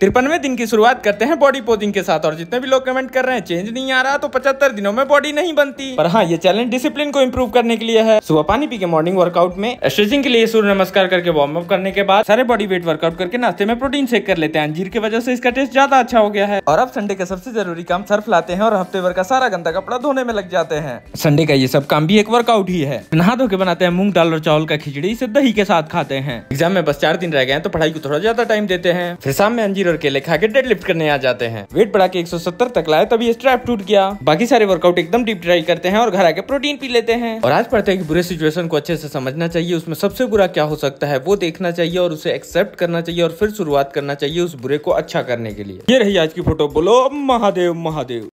तिरपनवे दिन की शुरुआत करते हैं बॉडी पोजिंग के साथ और जितने भी लोग कमेंट कर रहे हैं चेंज नहीं आ रहा तो पचहत्तर दिनों में बॉडी नहीं बनती पर हाँ ये चैलेंज डिसिप्लिन को इम्प्रूव करने के लिए है सुबह पानी पी के मॉर्निंग वर्कआउट में स्ट्रेचिंग के लिए सूर्य नमस्कार करके वार्म अप करने के बाद सारे बॉडी वेट वर्कआउट करके नाश्ते में प्रोटीन चेक कर लेते हैं अंजीर की वजह से इसका टेस्ट ज्यादा अच्छा हो गया है और अब संडे का सबसे जरूरी काम सर्फ लाते हैं और हफ्ते भर का सारा गंदा कपड़ा धोने में लग जाते हैं संडे का ये सब काम भी एक वर्कआउट ही है नहा धो के बनाते हैं मूंग दाल और चावल का खिचड़ी इसे दही के साथ खाते हैं एग्जाम में बस चार दिन रह गए तो पढ़ाई को थोड़ा ज्यादा टाइम देते हैं फिर शाम में अंजीर मिरर के लेखा के डेड लिफ्ट करने आ जाते हैं वेट बढ़ा के 170 तक लाए तभी स्ट्रैप टूट गया बाकी सारे वर्कआउट एकदम डीप ट्राई करते हैं और घर आके प्रोटीन पी लेते हैं और आज पढ़ते हैं कि बुरे सिचुएशन को अच्छे से समझना चाहिए उसमें सबसे बुरा क्या हो सकता है वो देखना चाहिए और उसे एक्सेप्ट करना चाहिए और फिर शुरुआत करना चाहिए उस बुरे को अच्छा करने के लिए ये रही आज की फोटो बोलो महादेव महादेव